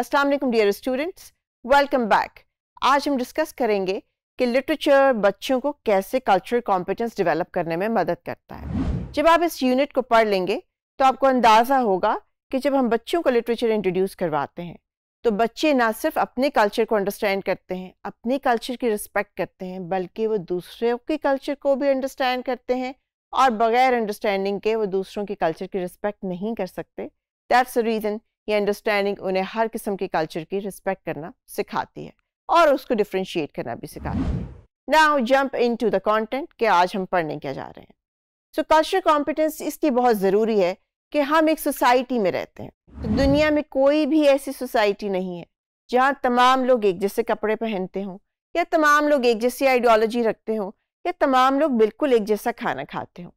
अस्सलाम वालेकुम dear students welcome back आज हम डिस्कस करेंगे कि लिटरेचर बच्चों को कैसे कल्चरल कॉम्पिटेंस डेवलप करने में मदद करता है जब आप इस यूनिट को पढ़ लेंगे तो आपको अंदाज़ा होगा कि जब हम बच्चों को लिटरेचर इंट्रोड्यूस करवाते हैं तो बच्चे ना सिर्फ अपने कल्चर को अंडरस्टैंड करते हैं अपने कल्चर की रिस्पेक्ट करते हैं बल्कि वो दूसरों के कल्चर को भी अंडरस्टैंड करते हैं और बगैर अंडरस्टैंडिंग के वो दूसरों के कल्चर की रिस्पेक्ट नहीं कर सकते दैट्स रीज़न ये अंडरस्टैंडिंग उन्हें हर किस्म के कल्चर की रिस्पेक्ट करना सिखाती है और उसको डिफ्रेंशिएट करना भी सिखाती है now jump into the content कि आज हम पढ़ने क्या जा रहे हैं सो कल्चर कॉम्पिटेंस इसकी बहुत ज़रूरी है कि हम एक सोसाइटी में रहते हैं तो दुनिया में कोई भी ऐसी सोसाइटी नहीं है जहाँ तमाम लोग एक जैसे कपड़े पहनते हों या तमाम लोग एक जैसी आइडियोलॉजी रखते हों या तमाम लोग बिल्कुल एक जैसा खाना खाते हों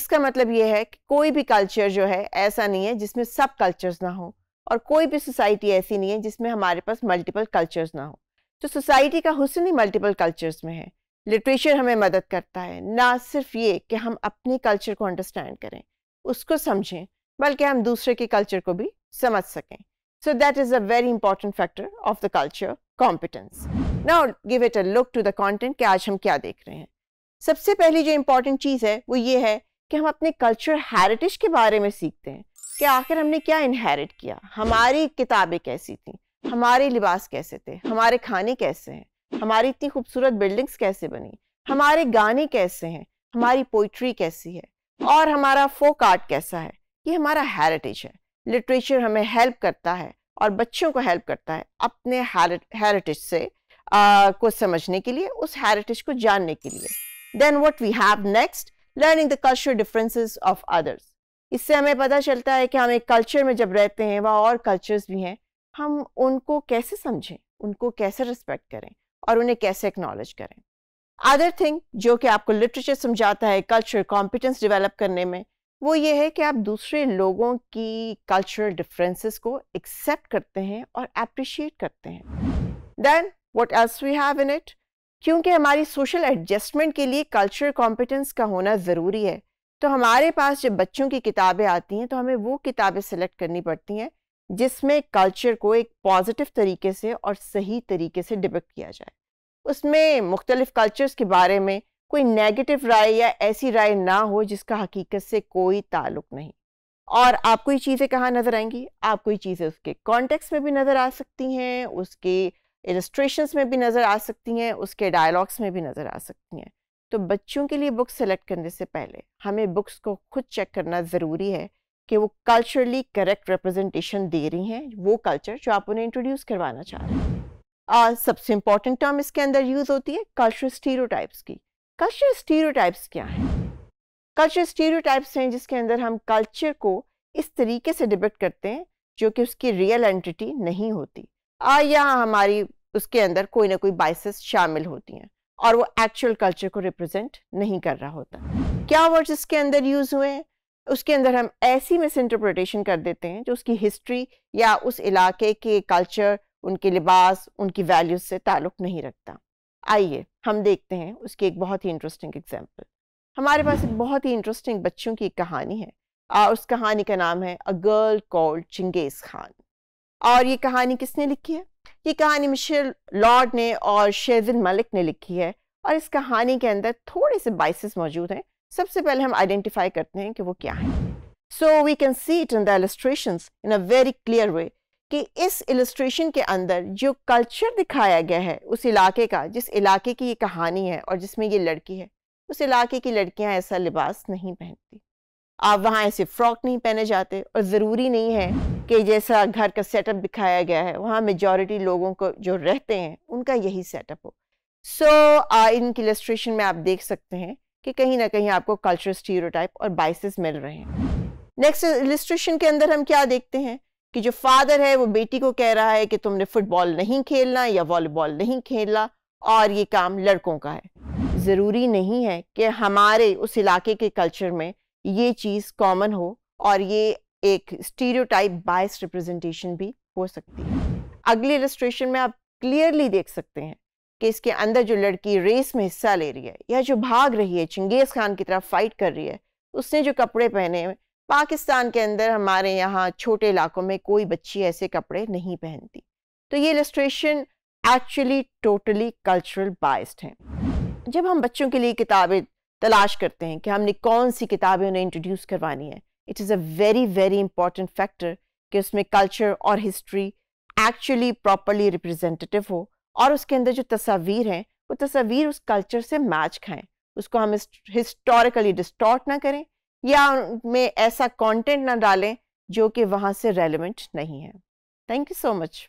इसका मतलब यह है कि कोई भी कल्चर जो है ऐसा नहीं है जिसमें सब कल्चर्स ना हो और कोई भी सोसाइटी ऐसी नहीं है जिसमें हमारे पास मल्टीपल कल्चर्स ना हो तो सोसाइटी का हुसन ही मल्टीपल कल्चर्स में है लिटरेचर हमें मदद करता है ना सिर्फ ये कि हम अपने कल्चर को अंडरस्टैंड करें उसको समझें बल्कि हम दूसरे के कल्चर को भी समझ सकें so that is a very important factor of the culture competence now give it a look to the content कि आज हम क्या देख रहे हैं सबसे पहली जो इम्पोर्टेंट चीज़ है वो ये है कि हम अपने कल्चर हेरिटेज के बारे में सीखते हैं कि आखिर हमने क्या इनहेरिट किया हमारी किताबें कैसी थी हमारे लिबास कैसे थे हमारे खाने कैसे हैं हमारी इतनी खूबसूरत बिल्डिंग्स कैसे बनी हमारे गाने कैसे हैं हमारी पोइट्री कैसी है और हमारा फोक आर्ट कैसा है ये हमारा हेरिटेज है लिटरेचर हमें हेल्प करता है और बच्चों को हेल्प करता है अपने हेरिटेज से आ, को समझने के लिए उस हेरिटेज को जानने के लिए then what we have next learning the culture differences of others इससे हमें पता चलता है कि हम एक कल्चर में जब रहते हैं वह और कल्चर्स भी हैं हम उनको कैसे समझें उनको कैसे रिस्पेक्ट करें और उन्हें कैसे एक्नॉलेज करें अदर थिंग जो कि आपको लिटरेचर समझाता है कल्चर कॉम्पिटेंस डिवेलप करने में वो ये है कि आप दूसरे लोगों की कल्चरल डिफरेंसेस को एक्सेप्ट करते हैं और अप्रिशिएट करते हैं then what else we have in it क्योंकि हमारी सोशल एडजस्टमेंट के लिए कल्चरल कॉम्पिटेंस का होना ज़रूरी है तो हमारे पास जब बच्चों की किताबें आती हैं तो हमें वो किताबें सेलेक्ट करनी पड़ती हैं जिसमें कल्चर को एक पॉजिटिव तरीके से और सही तरीके से डिपेक्ट किया जाए उसमें मुख्तलिफ़ कल्चर्स के बारे में कोई नेगेटिव राय या ऐसी राय ना हो जिसका हकीकत से कोई ताल्लुक नहीं और आपको ये चीज़ें कहाँ नज़र आएंगी आपको ये चीज़ें उसके कॉन्टेक्स में भी नज़र आ सकती हैं उसके इलस्ट्रेशन में भी नज़र आ सकती हैं उसके डायलॉग्स में भी नज़र आ सकती हैं तो बच्चों के लिए बुक सेलेक्ट करने से पहले हमें बुक्स को खुद चेक करना ज़रूरी है कि वो कल्चरली करेक्ट रिप्रेजेंटेशन दे रही हैं वो कल्चर जो आप उन्हें इंट्रोड्यूस करवाना चाह रहे हैं सबसे इम्पॉर्टेंट टर्म इसके अंदर यूज़ होती है कल्चरल स्टीरियोटाइप्स की कल्चरल स्टीरियोटाइप्स क्या हैं कल्चरल स्टीरियोटाइप्स हैं जिसके अंदर हम कल्चर को इस तरीके से डिबेक्ट करते हैं जो कि उसकी रियल एंटिटी नहीं होती आ, या हमारी उसके अंदर कोई ना कोई बाइसेस शामिल होती हैं और वो एक्चुअल कल्चर को रिप्रेजेंट नहीं कर रहा होता क्या वर्ड्स इसके अंदर यूज़ हुए हैं उसके अंदर हम ऐसी मिस इंटरप्रटेशन कर देते हैं जो उसकी हिस्ट्री या उस इलाके के कल्चर उनके लिबास उनकी वैल्यूज से ताल्लुक़ नहीं रखता आइए हम देखते हैं उसकी एक बहुत ही इंटरेस्टिंग एग्जाम्पल हमारे पास एक बहुत ही इंटरेस्टिंग बच्चों की कहानी है आ, उस कहानी का नाम है a girl called Chinghiz Khan और ये कहानी किसने लिखी है ये कहानी मिशेल लॉर्ड ने और शेजिन मलिक ने लिखी है और इस कहानी के अंदर थोड़े से बाइसिस मौजूद हैं सबसे पहले हम आइडेंटिफाई करते हैं कि वो क्या है so we can see it in the illustration in a very clear way कि इस इलस्ट्रेशन के अंदर जो कल्चर दिखाया गया है उस इलाके का जिस इलाके की ये कहानी है और जिसमें ये लड़की है उस इलाके की लड़कियां ऐसा लिबास नहीं पहनती आप वहाँ ऐसे फ्रॉक नहीं पहने जाते और ज़रूरी नहीं है कि जैसा घर का सेटअप दिखाया गया है वहाँ मेजॉरिटी लोगों को जो रहते हैं उनका यही सेटअप हो सो so, इन क्लस्ट्रेशन में आप देख सकते हैं कि कहीं ना कहीं आपको कल्चर स्टीरियोटाइप और बाइसिस मिल रहे हैं नेक्स्ट इलिस्ट्रेशन के अंदर हम क्या देखते हैं कि जो फादर है वो बेटी को कह रहा है कि तुमने फुटबॉल नहीं खेलना या वॉलीबॉल नहीं खेलना और ये काम लड़कों का है ज़रूरी नहीं है कि हमारे उस इलाके के कल्चर में ये चीज़ कॉमन हो और ये एक स्टीरियोटाइप बायस रिप्रेजेंटेशन भी हो सकती है अगली इलस्ट्रेशन में आप क्लियरली देख सकते हैं कि इसके अंदर जो लड़की रेस में हिस्सा ले रही है या जो भाग रही है चंगेज़ खान की तरफ फाइट कर रही है उसने जो कपड़े पहने पाकिस्तान के अंदर हमारे यहाँ छोटे इलाकों में कोई बच्ची ऐसे कपड़े नहीं पहनती तो ये illustration actually totally cultural biased हैं जब हम बच्चों के लिए किताबें तलाश करते हैं कि हमने कौन सी किताबें उन्हें इंट्रोड्यूस करवानी है it is a very very important factor कि उसमें कल्चर और हिस्ट्री एक्चुअली प्रॉपरली रिप्रेजेंटेटिव हो और उसके अंदर जो तस्वीर हैं वो तस्वीर उस कल्चर से मैच खाएं उसको हम हिस्टोरिकली डिस्टॉर्ट ना करें या उनमें ऐसा कंटेंट ना डालें जो कि वहाँ से रेलिवेंट नहीं है थैंक यू सो मच